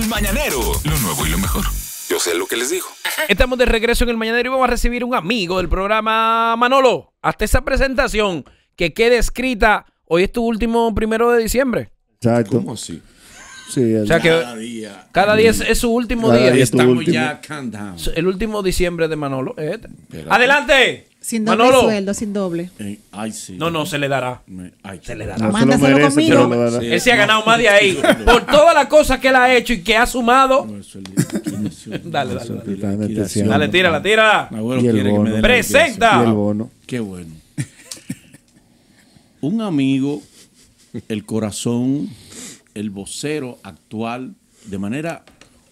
El Mañanero. Lo nuevo y lo mejor. Yo sé lo que les digo. Estamos de regreso en El Mañanero y vamos a recibir un amigo del programa Manolo. Hasta esa presentación que quede escrita. Hoy es tu último primero de diciembre. Exacto. ¿Cómo así? Sí, cada día. Cada día es, su último día. Estamos ya El último diciembre de Manolo. Este. ¡Adelante! Sin doble sueldo, sin doble. Eh, no, no, se le dará. se le dará. Mándaselo conmigo. Él se ha ganado más de ahí. Por todas las cosas que él ha hecho y que ha sumado. Dale, dale, dale. tira, Dale, tírala, tírala. Presenta. Qué bueno. Un amigo, el corazón, el vocero actual, de manera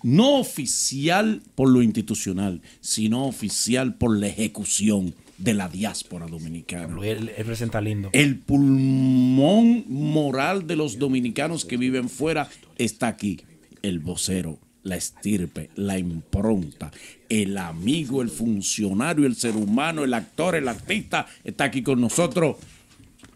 no oficial por lo institucional, sino oficial por la ejecución de la diáspora dominicana. lindo. El pulmón moral de los dominicanos que viven fuera está aquí. El vocero, la estirpe, la impronta, el amigo, el funcionario, el ser humano, el actor, el artista, está aquí con nosotros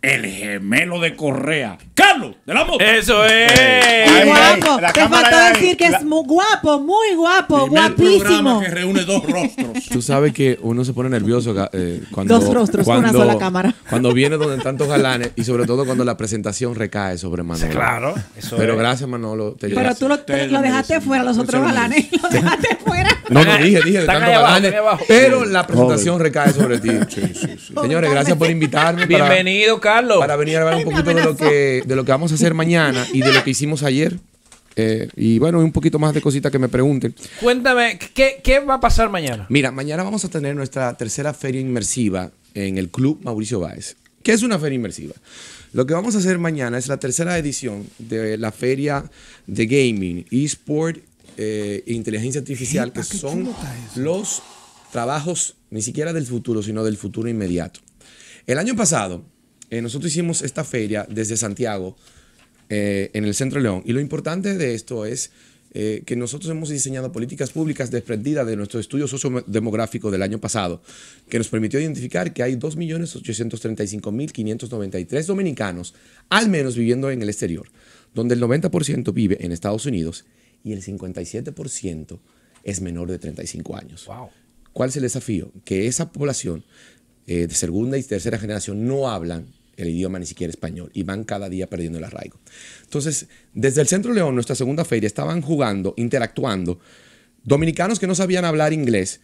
el gemelo de Correa, Carlos de la Mota. Eso es. Ay, guapo. Te faltó decir que es muy guapo, muy guapo, guapísimo. que reúne dos rostros. Tú sabes que uno se pone nervioso eh, cuando. Dos rostros, una sola cámara. Cuando viene donde tantos galanes y sobre todo cuando la presentación recae sobre Manolo. Claro. Eso Pero gracias, Manolo. Te Pero tú lo, lo dejaste fuera, los otros galanes. Lo dejaste fuera. No, no dije, dije Pero la presentación recae sobre ti. Sí, sí, sí. Señores, gracias por invitarme. Bienvenido, Carlos. Para venir a hablar un poquito de lo, que, de lo que vamos a hacer mañana y de lo que hicimos ayer. Eh, y bueno, un poquito más de cositas que me pregunten. Cuéntame, ¿qué, ¿qué va a pasar mañana? Mira, mañana vamos a tener nuestra tercera feria inmersiva en el Club Mauricio Báez. ¿Qué es una feria inmersiva? Lo que vamos a hacer mañana es la tercera edición de la feria de gaming, eSport eh, inteligencia artificial, que son los trabajos ni siquiera del futuro, sino del futuro inmediato. El año pasado, eh, nosotros hicimos esta feria desde Santiago, eh, en el Centro León, y lo importante de esto es que nosotros hemos diseñado políticas públicas desprendidas de nuestro estudio sociodemográfico del año pasado, que nos permitió identificar que hay 2.835.593 dominicanos, al menos viviendo en el exterior, donde el 90% vive en Estados Unidos y el 57% es menor de 35 años. ¿Cuál es el desafío? Que esa población eh, de segunda y tercera generación no hablan el idioma ni siquiera español y van cada día perdiendo el arraigo. Entonces, desde el Centro León, nuestra segunda feria, estaban jugando, interactuando dominicanos que no sabían hablar inglés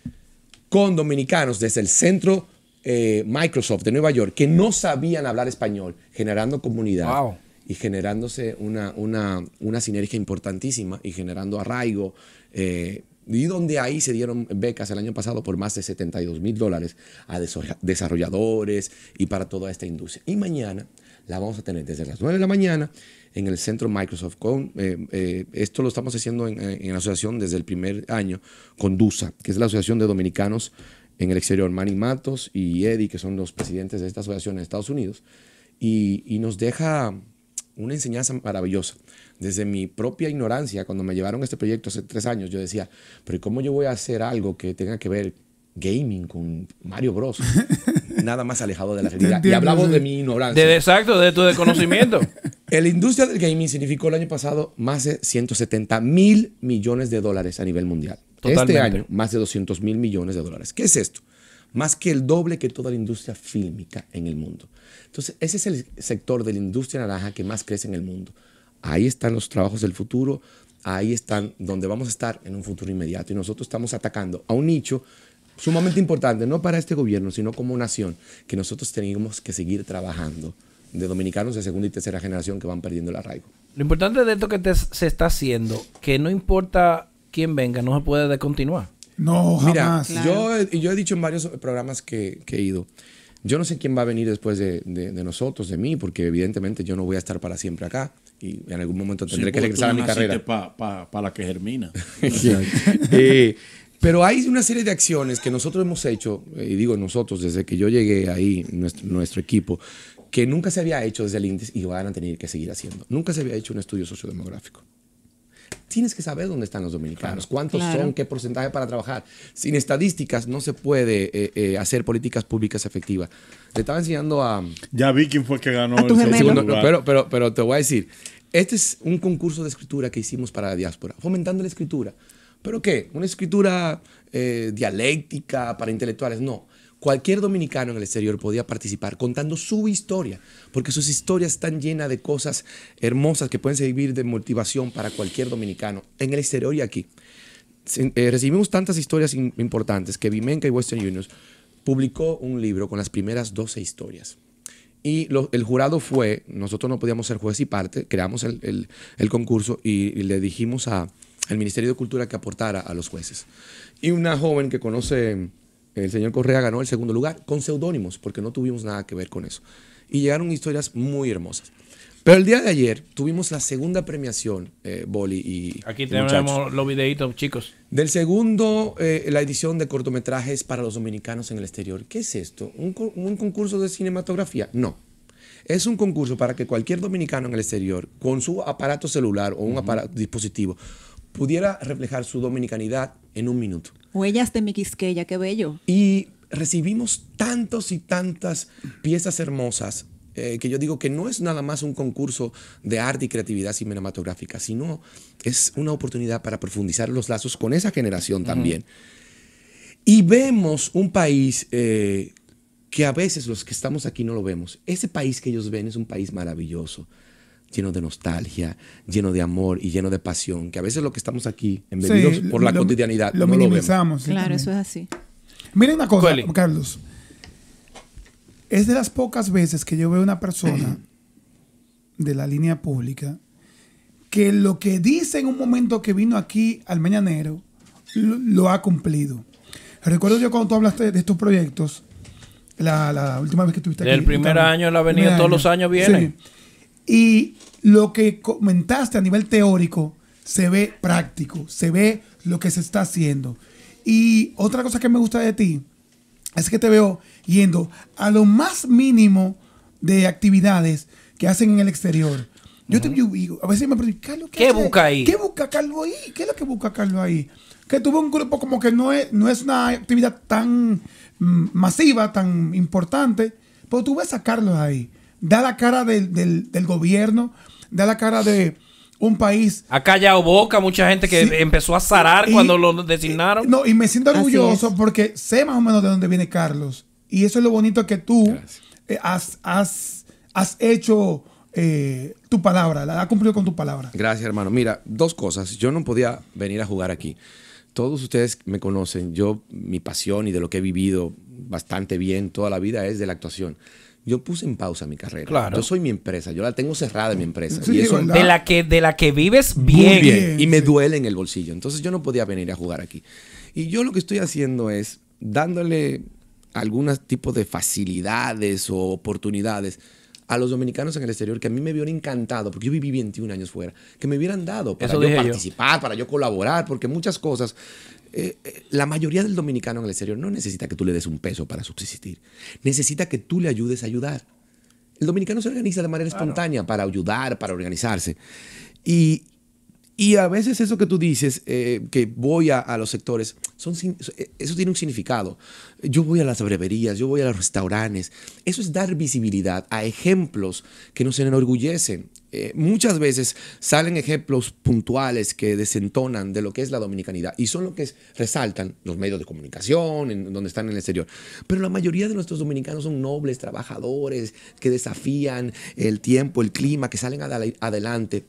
con dominicanos desde el Centro eh, Microsoft de Nueva York que no sabían hablar español, generando comunidad. Wow y generándose una, una, una sinergia importantísima y generando arraigo. Eh, y donde ahí se dieron becas el año pasado por más de 72 mil dólares a desarrolladores y para toda esta industria. Y mañana la vamos a tener desde las 9 de la mañana en el centro Microsoft. Con, eh, eh, esto lo estamos haciendo en, en, la asociación desde el primer año con DUSA, que es la Asociación de Dominicanos en el Exterior. Manny Matos y Eddie, que son los presidentes de esta asociación en Estados Unidos. Y, y nos deja una enseñanza maravillosa. Desde mi propia ignorancia, cuando me llevaron a este proyecto hace tres años, yo decía, pero ¿cómo yo voy a hacer algo que tenga que ver gaming con Mario Bros? Nada más alejado de la realidad. Y hablamos de mi ignorancia. De exacto, de tu desconocimiento. la industria del gaming significó el año pasado más de 170 mil millones de dólares a nivel mundial. Este Totalmente. Este año, más de 200 mil millones de dólares. ¿Qué es esto? más que el doble que toda la industria fílmica en el mundo. Entonces, ese es el sector de la industria naranja que más crece en el mundo. Ahí están los trabajos del futuro, ahí están donde vamos a estar en un futuro inmediato. Y nosotros estamos atacando a un nicho sumamente importante, no para este gobierno, sino como nación, que nosotros tenemos que seguir trabajando de dominicanos de segunda y tercera generación que van perdiendo el arraigo. Lo importante de esto que se está haciendo, que no importa quién venga, no se puede continuar no, jamás. yo, he dicho en varios programas que, he ido, yo no sé quién va a venir después de, nosotros, de mí, porque evidentemente yo no voy a estar para siempre acá y en algún momento tendré que regresar a mi carrera. Para la que germina. Eh, pero hay una serie de acciones que nosotros hemos hecho, eh, y digo nosotros, desde que yo llegué ahí, nuestro, nuestro equipo, que nunca se había hecho desde el índice y van a tener que seguir haciendo. Nunca se había hecho un estudio sociodemográfico tienes que saber dónde están los dominicanos, cuántos son, qué porcentaje para trabajar. Sin estadísticas no se puede eh, eh, hacer políticas públicas efectivas. Te estaba enseñando a... Ya vi quién fue que ganó el segundo pero, pero, pero te voy a decir, este es un concurso de escritura que hicimos para la diáspora, fomentando la escritura. ¿Pero qué? ¿Una escritura eh, dialéctica para intelectuales? No cualquier dominicano en el exterior podía participar contando su historia, porque sus historias están llenas de cosas hermosas que pueden servir de motivación para cualquier dominicano en el exterior y aquí. Eh, recibimos tantas historias importantes que Vimenca y Western Juniors publicó un libro con las primeras 12 historias. Y el jurado fue, nosotros no podíamos ser juez y parte, creamos el, concurso y, y, le dijimos al Ministerio de Cultura que aportara a los jueces. Y una joven que conoce el señor Correa ganó el segundo lugar con seudónimos, porque no tuvimos nada que ver con eso. Y llegaron historias muy hermosas. Pero el día de ayer tuvimos la segunda premiación, eh, Boli y. Aquí tenemos los videitos, chicos. Del segundo, eh, la edición de cortometrajes para los dominicanos en el exterior. ¿Qué es esto? ¿Un, concurso de cinematografía? No. Es un concurso para que cualquier dominicano en el exterior, con su aparato celular o un dispositivo, pudiera reflejar su dominicanidad en un minuto. Huellas de mi Quisqueya, qué bello. Y recibimos tantos y tantas piezas hermosas eh, que yo digo que no es nada más un concurso de arte y creatividad cinematográfica, sino es una oportunidad para profundizar los lazos con esa generación también. Y vemos un país eh, que a veces los que estamos aquí no lo vemos. Ese país que ellos ven es un país maravilloso lleno de nostalgia, lleno de amor y lleno de pasión, que a veces lo que estamos aquí, embebidos por la cotidianidad, lo no minimizamos. Lo Claro, eso es así. Miren una cosa, Carlos. Es de las pocas veces que yo veo una persona de la línea pública que lo que dice en un momento que vino aquí al mañanero lo, ha cumplido. Recuerdo yo cuando tú hablaste de estos proyectos, la, última vez que estuviste aquí. El primer año la venía, todos los años viene. Sí. Y lo que comentaste a nivel teórico se ve práctico, se ve lo que se está haciendo. Y otra cosa que me gusta de ti es que te veo yendo a lo más mínimo de actividades que hacen en el exterior. Yo te digo, a veces me pregunto, ¿qué, busca ahí? ¿Qué busca Carlos ahí? ¿Qué es lo que busca Carlos ahí? Que tuvo un grupo como que no es, no es una actividad tan mm, masiva, tan importante, pero tú ves a Carlos ahí da la cara del, gobierno, da la cara de un país. Ha callado boca mucha gente que empezó a zarar cuando lo designaron. Eh, no, y me siento orgulloso porque sé más o menos de dónde viene Carlos. Y eso es lo bonito que tú eh, has, has, hecho eh, tu palabra, la ha cumplido con tu palabra. Gracias, hermano. Mira, dos cosas. Yo no podía venir a jugar aquí. Todos ustedes me conocen. Yo, mi pasión y de lo que he vivido bastante bien toda la vida es de la actuación yo puse en pausa mi carrera. Yo soy mi empresa, yo la tengo cerrada mi empresa. y eso, de, la que, de la que vives bien. Y me duele en el bolsillo. Entonces yo no podía venir a jugar aquí. Y yo lo que estoy haciendo es dándole algún tipo de facilidades o oportunidades a los dominicanos en el exterior que a mí me hubieran encantado, porque yo viví 21 años fuera, que me hubieran dado para yo participar, para yo colaborar, porque muchas cosas eh, eh, la mayoría del dominicano en el exterior no necesita que tú le des un peso para subsistir, necesita que tú le ayudes a ayudar. El dominicano se organiza de manera espontánea para ayudar, para organizarse. Y, y a veces eso que tú dices, eh, que voy a, los sectores, son, eh, eso tiene un significado. Yo voy a las breverías, yo voy a los restaurantes. Eso es dar visibilidad a ejemplos que nos enorgullecen. Eh, muchas veces salen ejemplos puntuales que desentonan de lo que es la dominicanidad y son lo que resaltan los medios de comunicación, en, donde están en el exterior. Pero la mayoría de nuestros dominicanos son nobles, trabajadores, que desafían el tiempo, el clima, que salen adelante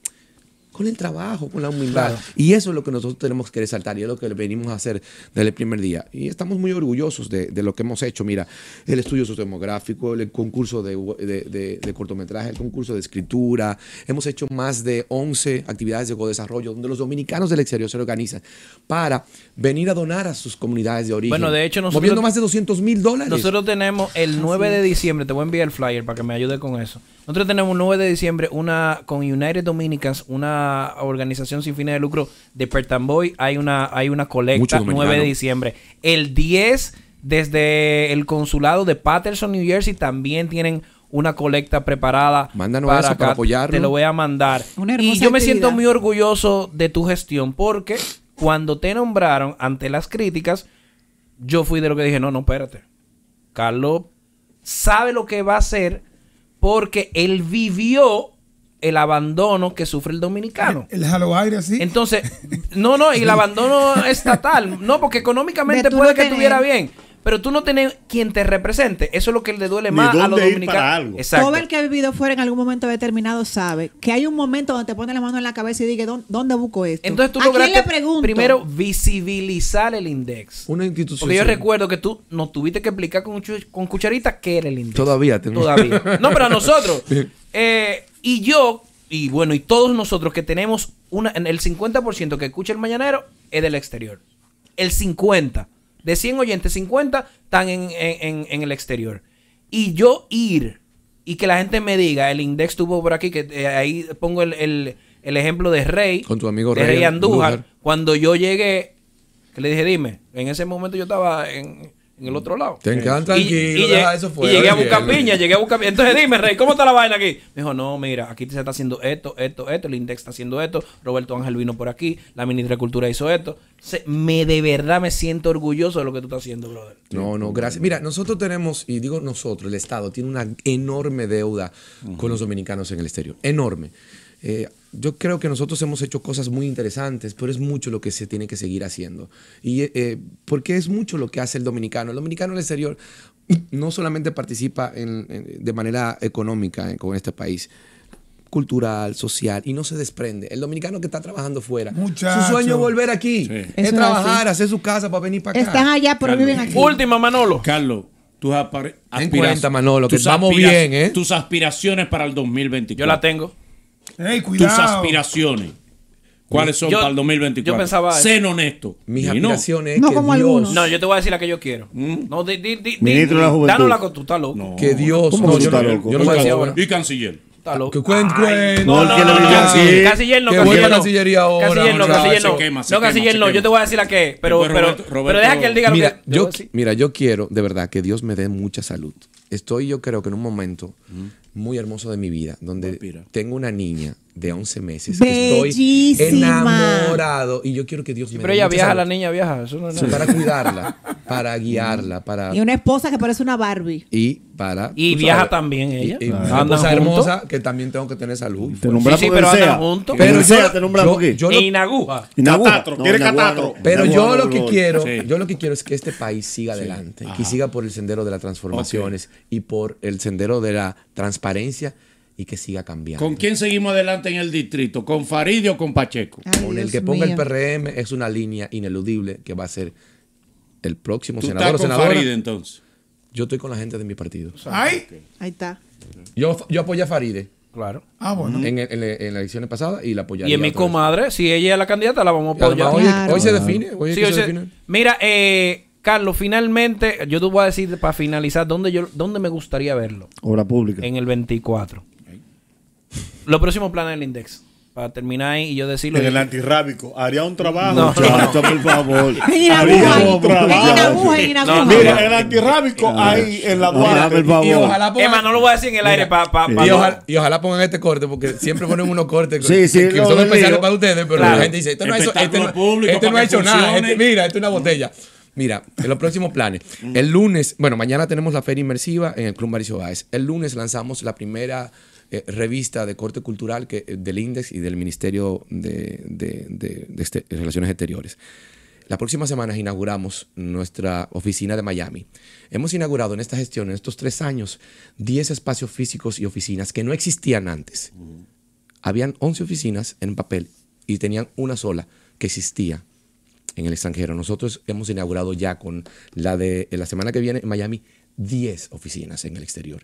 con el trabajo, con la humildad. Y eso es lo que nosotros tenemos que resaltar y es lo que venimos a hacer desde el primer día. Y estamos muy orgullosos de, lo que hemos hecho. Mira, el estudio sociodemográfico, el concurso de, cortometraje, el concurso de escritura. Hemos hecho más de 11 actividades de desarrollo donde los dominicanos del exterior se organizan para venir a donar a sus comunidades de origen. Bueno, de hecho, nosotros. Moviendo más de 200 mil dólares. Nosotros tenemos el 9 de diciembre, te voy a enviar el flyer para que me ayude con eso. Nosotros tenemos el 9 de diciembre una con United Dominicans, una organización sin fines de lucro de Pertamboy, hay una, hay una colecta 9 de diciembre. El 10, desde el consulado de Patterson, New Jersey, también tienen una colecta preparada. Mándanos para, eso para Te lo voy a mandar. y yo me siento muy orgulloso de tu gestión porque cuando te nombraron ante las críticas, yo fui de lo que dije, no, no, espérate. Carlos sabe lo que va a hacer porque él vivió el abandono que sufre el dominicano. El, el aire, sí. Entonces, no, no, y el abandono estatal. No, porque económicamente puede que estuviera bien, pero tú no tienes quien te represente. Eso es lo que le duele más a los dominicanos. Todo el que ha vivido fuera en algún momento determinado sabe que hay un momento donde te pone la mano en la cabeza y diga ¿dónde, busco esto? Entonces tú pregunto? primero visibilizar el index. Una institución. Porque yo recuerdo que tú nos tuviste que explicar con, cucharitas cucharita qué era el index. Todavía. Todavía. No, pero a nosotros. Eh, y yo, y bueno, y todos nosotros que tenemos una, el 50% que escucha el mañanero es del exterior. El 50%. De 100 oyentes, 50 están en, en, el exterior. Y yo ir y que la gente me diga, el index tuvo por aquí, que eh, ahí pongo el, ejemplo de Rey. Con tu amigo Rey, Rey Andújar. Cuando yo llegué, que le dije, dime, en ese momento yo estaba en en el otro lado. Te encanta y, eso fuera. llegué a buscar piña, llegué a buscar piña. Entonces dime, Rey, ¿cómo está la vaina aquí? Me dijo, no, mira, aquí se está haciendo esto, esto, esto, el Index está haciendo esto, Roberto Ángel vino por aquí, la ministra de Cultura hizo esto. me de verdad me siento orgulloso de lo que tú estás haciendo, brother. No, no, gracias. Mira, nosotros tenemos, y digo nosotros, el Estado tiene una enorme deuda con los dominicanos en el exterior. Enorme. Eh, yo creo que nosotros hemos hecho cosas muy interesantes, pero es mucho lo que se tiene que seguir haciendo. Y eh, eh, porque es mucho lo que hace el dominicano. El dominicano en el exterior no solamente participa de manera económica eh, con este país, cultural, social, y no se desprende. El dominicano que está trabajando fuera, su sueño es volver aquí, es trabajar, hacer su casa para venir para acá. Están allá, pero viven aquí. Última, Manolo. Carlos, tus Manolo, que bien, ¿eh? Tus aspiraciones para el 2024. Yo la tengo. Hey, tus aspiraciones. ¿Cuáles son para el 2024? Yo pensaba. honesto. Mis aspiraciones. No, es que como Dios, No, yo te voy a decir la que yo quiero. ¿Mm? No, di, Ministro de la Juventud. Dánosla con tú, loco. Que Dios. ¿Cómo no, yo, loco? Yo no voy a decir ahora. Y canciller. Que cuente, cuente! ¡No, No, no, no, no, Canciller no, canciller no. Canciller no, canciller no. no, canciller no. Yo te voy a decir la que pero, pero, pero deja que él diga lo que Mira, yo quiero, de verdad, que Dios me dé mucha salud. Estoy, yo creo que en un momento muy hermoso de mi vida, donde tengo una niña de 11 meses. Estoy enamorado y yo quiero que Dios Pero ella viaja, la niña viaja. Para cuidarla, para guiarla, para... Y una esposa que parece una Barbie. Y para... Y viaja también ella. Y, hermosa que también tengo que tener salud. sí, pero anda junto Pero sea, te yo, lo, Catatro. quiere catatro. pero yo lo que quiero, yo lo que quiero es que este país siga adelante, que siga por el sendero de las transformaciones y por el sendero de la transparencia y que siga cambiando. ¿Con quién seguimos adelante en el distrito? ¿Con Faride o con Pacheco? con el que ponga el PRM es una línea ineludible que va a ser el próximo ¿Tú senador estás con Faride, entonces? Yo estoy con la gente de mi partido. Ahí está. Yo, yo apoyé a Faride. Eh. Claro. Ah, bueno. En, las elecciones pasadas y la apoyaría. Y en mi comadre, si ella es la candidata, la vamos a apoyar. Hoy, se define. Mira, eh, Carlos, finalmente, yo te voy a decir para finalizar dónde, yo, dónde me gustaría verlo. Obra pública. En el 24 los próximos planes del Index. Para terminar ahí y yo decirlo. En el antirrábico. Haría un trabajo, no, muchacho, por favor. en Mira, el antirrábico ahí en la aduana. Y ojalá pongan... Emma, no lo voy a decir en el aire. y, ojalá, pongan este corte, porque siempre ponen unos cortes sí, sí, que, son especiales para ustedes, pero la gente dice: Esto no, ha hecho, no, ha hecho nada. mira, esto es una botella. Mira, en los próximos planes. El lunes, bueno, mañana tenemos la feria inmersiva en el Club Mauricio Báez. El lunes lanzamos la primera eh, revista de corte cultural eh, del INDEX y del Ministerio de, este, Relaciones Exteriores. La próxima semana inauguramos nuestra oficina de Miami. Hemos inaugurado en esta gestión, en estos tres años, 10 espacios físicos y oficinas que no existían antes. Habían 11 oficinas en papel y tenían una sola que existía en el extranjero. Nosotros hemos inaugurado ya con la de la semana que viene en Miami 10 oficinas en el exterior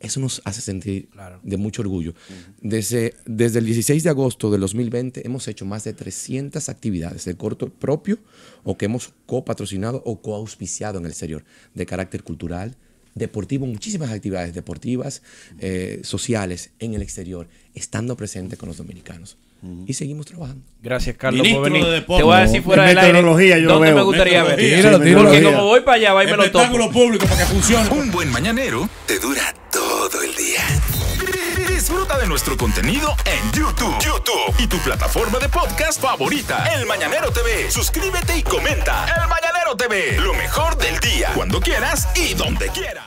eso nos hace sentir de mucho orgullo. desde, desde el 16 de agosto del 2020 hemos hecho más de 300 actividades de corto propio o que hemos copatrocinado o coauspiciado en el exterior de carácter cultural, deportivo, muchísimas actividades deportivas, eh, sociales en el exterior, estando presente con los dominicanos. Y seguimos trabajando. Gracias, Carlos. por venir. De Te voy a decir fuera de la tecnología Yo ¿Dónde me gustaría ver? Porque como voy para allá, va y me lo público para que funcione. Un buen mañanero te dura de nuestro contenido en YouTube, YouTube y tu plataforma de podcast favorita, El Mañanero TV. Suscríbete y comenta. El Mañanero TV, lo mejor del día, cuando quieras y donde quieras.